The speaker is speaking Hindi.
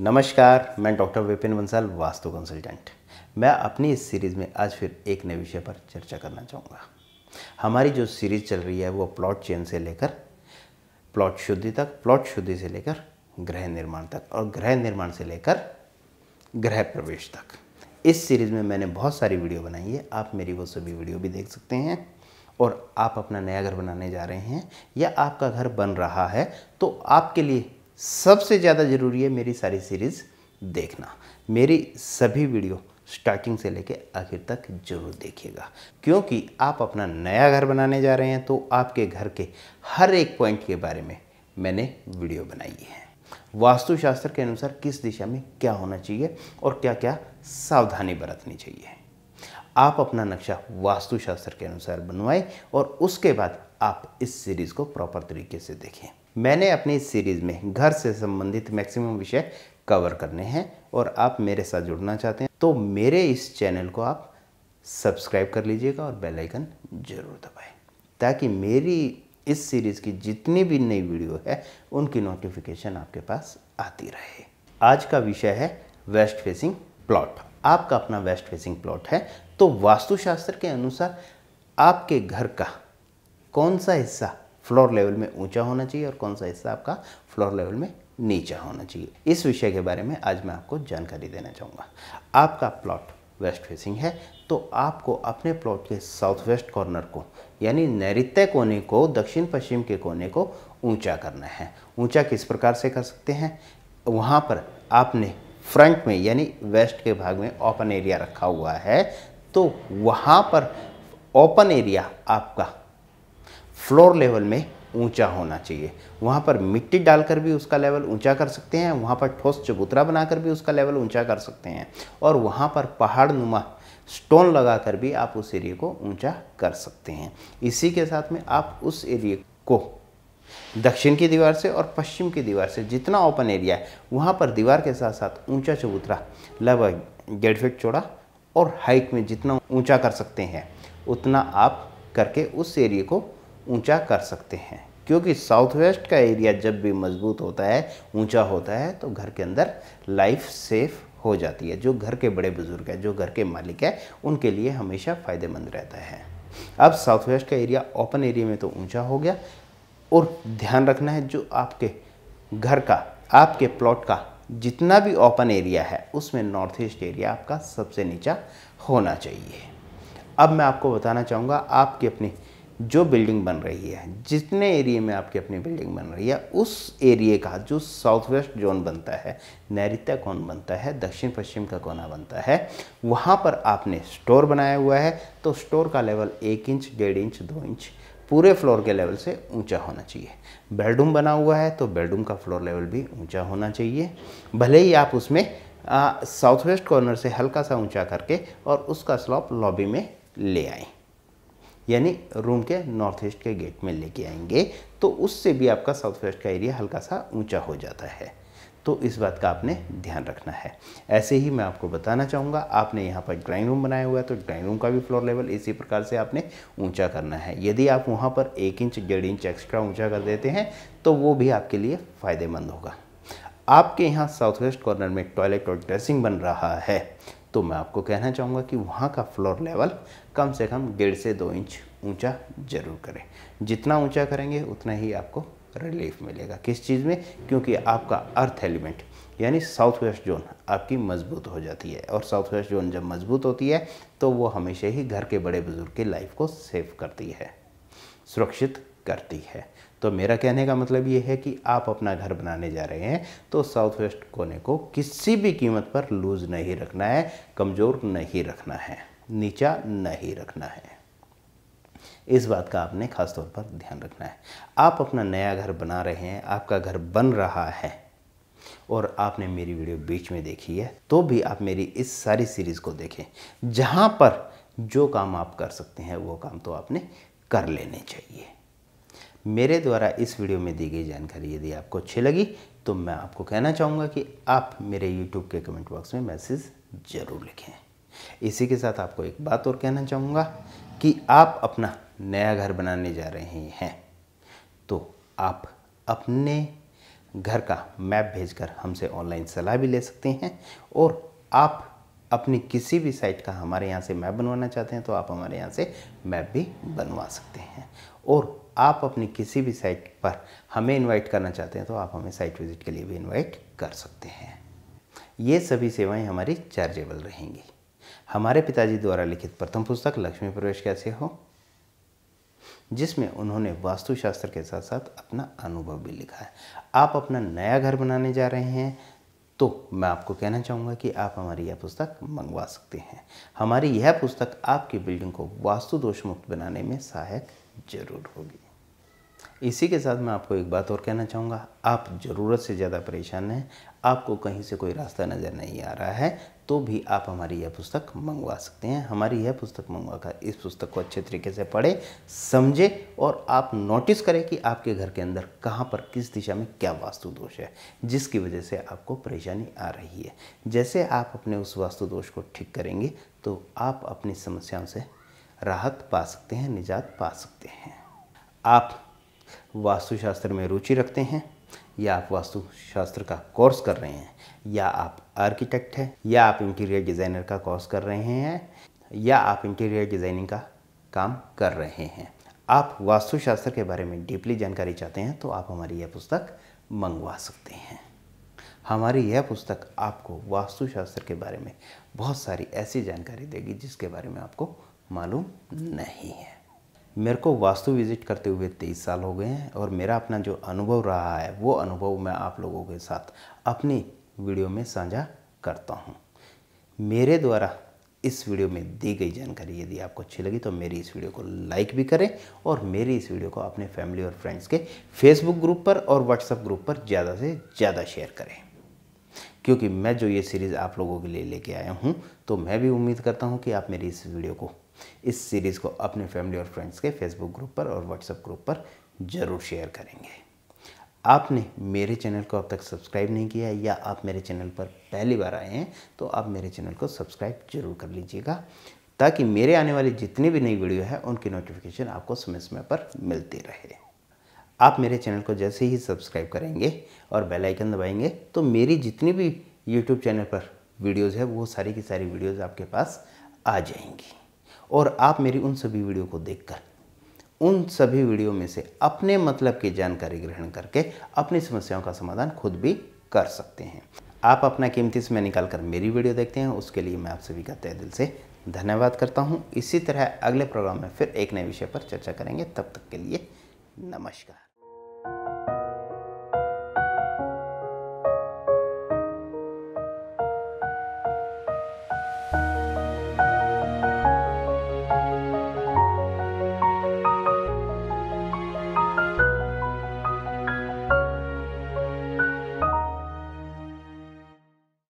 नमस्कार मैं डॉक्टर विपिन बंसल वास्तु कंसल्टेंट मैं अपनी इस सीरीज़ में आज फिर एक नए विषय पर चर्चा करना चाहूँगा हमारी जो सीरीज़ चल रही है वो प्लॉट चेन से लेकर प्लॉट शुद्धि तक प्लॉट शुद्धि से लेकर गृह निर्माण तक और गृह निर्माण से लेकर गृह प्रवेश तक इस सीरीज़ में मैंने बहुत सारी वीडियो बनाई है आप मेरी वो सभी वीडियो भी देख सकते हैं और आप अपना नया घर बनाने जा रहे हैं या आपका घर बन रहा है तो आपके लिए सबसे ज़्यादा ज़रूरी है मेरी सारी सीरीज़ देखना मेरी सभी वीडियो स्टार्टिंग से लेकर आखिर तक जरूर देखिएगा क्योंकि आप अपना नया घर बनाने जा रहे हैं तो आपके घर के हर एक पॉइंट के बारे में मैंने वीडियो बनाई है वास्तुशास्त्र के अनुसार किस दिशा में क्या होना चाहिए और क्या क्या सावधानी बरतनी चाहिए आप अपना नक्शा वास्तुशास्त्र के अनुसार बनवाएं और उसके बाद आप इस सीरीज़ को प्रॉपर तरीके से देखें मैंने अपनी इस सीरीज़ में घर से संबंधित मैक्सिमम विषय कवर करने हैं और आप मेरे साथ जुड़ना चाहते हैं तो मेरे इस चैनल को आप सब्सक्राइब कर लीजिएगा और बेल आइकन ज़रूर दबाएं ताकि मेरी इस सीरीज़ की जितनी भी नई वीडियो है उनकी नोटिफिकेशन आपके पास आती रहे आज का विषय है वेस्ट फेसिंग प्लॉट आपका अपना वेस्ट फेसिंग प्लॉट है तो वास्तुशास्त्र के अनुसार आपके घर का कौन सा हिस्सा फ्लोर लेवल में ऊंचा होना चाहिए और कौन सा हिस्सा आपका फ्लोर लेवल में नीचा होना चाहिए इस विषय के बारे में आज मैं आपको जानकारी देना चाहूँगा आपका प्लॉट वेस्ट फेसिंग है तो आपको अपने प्लॉट के साउथ वेस्ट कॉर्नर को यानी नैत्य कोने को दक्षिण पश्चिम के कोने को ऊंचा करना है ऊंचा किस प्रकार से कर सकते हैं वहाँ पर आपने फ्रंट में यानी वेस्ट के भाग में ओपन एरिया रखा हुआ है तो वहाँ पर ओपन एरिया आपका फ्लोर लेवल में ऊंचा होना चाहिए वहाँ पर मिट्टी डालकर भी उसका लेवल ऊंचा कर सकते हैं वहाँ पर ठोस चबूतरा बनाकर भी उसका लेवल ऊंचा कर सकते हैं और वहाँ पर पहाड़ नुमा स्टोन लगाकर भी आप उस एरिए को ऊंचा कर सकते हैं इसी के साथ में आप उस एरिए को दक्षिण की दीवार से और पश्चिम की दीवार से जितना ओपन एरिया है वहाँ पर दीवार के साथ साथ ऊंचा चबूतरा लगभग डेढ़ फिट चौड़ा और हाइट में जितना ऊंचा कर सकते हैं उतना आप करके उस एरिए को ऊंचा कर सकते हैं क्योंकि साउथ वेस्ट का एरिया जब भी मजबूत होता है ऊंचा होता है तो घर के अंदर लाइफ सेफ हो जाती है जो घर के बड़े बुजुर्ग हैं जो घर के मालिक हैं उनके लिए हमेशा फ़ायदेमंद रहता है अब साउथ वेस्ट का एरिया ओपन एरिया में तो ऊंचा हो गया और ध्यान रखना है जो आपके घर का आपके प्लॉट का जितना भी ओपन एरिया है उसमें नॉर्थ ईस्ट एरिया आपका सबसे नीचा होना चाहिए अब मैं आपको बताना चाहूँगा आपकी अपनी जो बिल्डिंग बन रही है जितने एरिए में आपकी अपनी बिल्डिंग बन रही है उस एरिए का जो साउथ वेस्ट जोन बनता है नैरिता कौन बनता है दक्षिण पश्चिम का कोना बनता है वहाँ पर आपने स्टोर बनाया हुआ है तो स्टोर का लेवल एक इंच डेढ़ इंच दो इंच पूरे फ्लोर के लेवल से ऊंचा होना चाहिए बेडरूम बना हुआ है तो बेडरूम का फ्लोर लेवल भी ऊंचा होना चाहिए भले ही आप उसमें साउथ वेस्ट कॉर्नर से हल्का सा ऊंचा करके और उसका स्लॉप लॉबी में ले आएँ यानी रूम के नॉर्थ ईस्ट के गेट में लेके आएंगे तो उससे भी आपका साउथ वेस्ट का एरिया हल्का सा ऊंचा हो जाता है तो इस बात का आपने ध्यान रखना है ऐसे ही मैं आपको बताना चाहूँगा आपने यहाँ पर ड्राइंग रूम बनाया हुआ है तो ड्राइंग रूम का भी फ्लोर लेवल इसी प्रकार से आपने ऊंचा करना है यदि आप वहाँ पर एक इंच डेढ़ इंच एक्स्ट्रा ऊंचा कर देते हैं तो वो भी आपके लिए फ़ायदेमंद होगा आपके यहाँ साउथ वेस्ट कॉर्नर में टॉयलेट और ड्रेसिंग बन रहा है तो मैं आपको कहना चाहूँगा कि वहाँ का फ्लोर लेवल कम से कम डेढ़ से दो इंच ऊंचा ज़रूर करें जितना ऊंचा करेंगे उतना ही आपको रिलीफ मिलेगा किस चीज़ में क्योंकि आपका अर्थ एलिमेंट यानी साउथ वेस्ट जोन आपकी मजबूत हो जाती है और साउथ वेस्ट जोन जब मजबूत होती है तो वो हमेशा ही घर के बड़े बुजुर्ग की लाइफ को सेव करती है सुरक्षित करती है तो मेरा कहने का मतलब ये है कि आप अपना घर बनाने जा रहे हैं तो साउथ वेस्ट कोने को किसी भी कीमत पर लूज़ नहीं रखना है कमज़ोर नहीं रखना है नीचा नहीं रखना है इस बात का आपने खास तौर पर ध्यान रखना है आप अपना नया घर बना रहे हैं आपका घर बन रहा है और आपने मेरी वीडियो बीच में देखी है तो भी आप मेरी इस सारी सीरीज़ को देखें जहाँ पर जो काम आप कर सकते हैं वो काम तो आपने कर लेने चाहिए मेरे द्वारा इस वीडियो में दी गई जानकारी यदि आपको अच्छी लगी तो मैं आपको कहना चाहूँगा कि आप मेरे यूट्यूब के कमेंट बॉक्स में मैसेज ज़रूर लिखें इसी के साथ आपको एक बात और कहना चाहूँगा कि आप अपना नया घर बनाने जा रहे हैं तो आप अपने घर का मैप भेजकर हमसे ऑनलाइन सलाह भी ले सकते हैं और आप अपनी किसी भी साइट का हमारे यहाँ से मैप बनवाना चाहते हैं तो आप हमारे यहाँ से मैप भी बनवा सकते हैं और आप अपनी किसी भी साइट पर हमें इनवाइट करना चाहते हैं तो आप हमें साइट विज़िट के लिए भी इनवाइट कर सकते हैं ये सभी सेवाएं हमारी चार्जेबल रहेंगी हमारे पिताजी द्वारा लिखित प्रथम पुस्तक लक्ष्मी प्रवेश कैसे हो जिसमें उन्होंने वास्तुशास्त्र के साथ साथ अपना अनुभव भी लिखा है आप अपना नया घर बनाने जा रहे हैं तो मैं आपको कहना चाहूँगा कि आप हमारी यह पुस्तक मंगवा सकते हैं हमारी यह पुस्तक आपकी बिल्डिंग को वास्तु दोष मुक्त बनाने में सहायक जरूर होगी इसी के साथ मैं आपको एक बात और कहना चाहूँगा आप ज़रूरत से ज़्यादा परेशान हैं आपको कहीं से कोई रास्ता नज़र नहीं आ रहा है तो भी आप हमारी यह पुस्तक मंगवा सकते हैं हमारी यह पुस्तक मंगवा कर इस पुस्तक को अच्छे तरीके से पढ़ें समझें और आप नोटिस करें कि आपके घर के अंदर कहाँ पर किस दिशा में क्या वास्तु दोष है जिसकी वजह से आपको परेशानी आ रही है जैसे आप अपने उस वास्तु दोष को ठीक करेंगे तो आप अपनी समस्याओं से राहत पा सकते हैं निजात पा सकते हैं आप वास्तुशास्त्र में रुचि रखते हैं या आप वास्तुशास्त्र का कोर्स कर रहे हैं या आप आर्किटेक्ट हैं या आप इंटीरियर डिज़ाइनर का कोर्स कर रहे हैं या आप इंटीरियर डिज़ाइनिंग का काम कर रहे हैं आप वास्तुशास्त्र के बारे में डीपली जानकारी चाहते हैं तो आप हमारी यह पुस्तक मंगवा सकते हैं हमारी यह पुस्तक आपको वास्तुशास्त्र के बारे में बहुत सारी ऐसी जानकारी देगी जिसके बारे में आपको मालूम नहीं है मेरे को वास्तु विज़िट करते हुए तेईस साल हो गए हैं और मेरा अपना जो अनुभव रहा है वो अनुभव मैं आप लोगों के साथ अपनी वीडियो में साझा करता हूँ मेरे द्वारा इस वीडियो में दी गई जानकारी यदि आपको अच्छी लगी तो मेरी इस वीडियो को लाइक भी करें और मेरी इस वीडियो को अपने फैमिली और फ्रेंड्स के फेसबुक ग्रुप पर और व्हाट्सएप ग्रुप पर ज़्यादा से ज़्यादा शेयर करें क्योंकि मैं जो ये सीरीज़ आप लोगों के लिए लेके आया हूँ तो मैं भी उम्मीद करता हूँ कि आप मेरी इस वीडियो को इस सीरीज़ को अपने फैमिली और फ्रेंड्स के फेसबुक ग्रुप पर और व्हाट्सएप ग्रुप पर ज़रूर शेयर करेंगे आपने मेरे चैनल को अब तक सब्सक्राइब नहीं किया है या आप मेरे चैनल पर पहली बार आए हैं तो आप मेरे चैनल को सब्सक्राइब जरूर कर लीजिएगा ताकि मेरे आने वाली जितनी भी नई वीडियो है उनकी नोटिफिकेशन आपको समय समय पर मिलती रहे आप मेरे चैनल को जैसे ही सब्सक्राइब करेंगे और बेल आइकन दबाएंगे तो मेरी जितनी भी यूट्यूब चैनल पर वीडियोज़ है वो सारी की सारी वीडियोज़ आपके पास आ जाएंगी और आप मेरी उन सभी वीडियो को देखकर उन सभी वीडियो में से अपने मतलब की जानकारी ग्रहण करके अपनी समस्याओं का समाधान खुद भी कर सकते हैं आप अपना कीमती समय निकाल कर मेरी वीडियो देखते हैं उसके लिए मैं आप सभी का तय दिल से धन्यवाद करता हूँ इसी तरह अगले प्रोग्राम में फिर एक नए विषय पर चर्चा करेंगे तब तक के लिए नमस्कार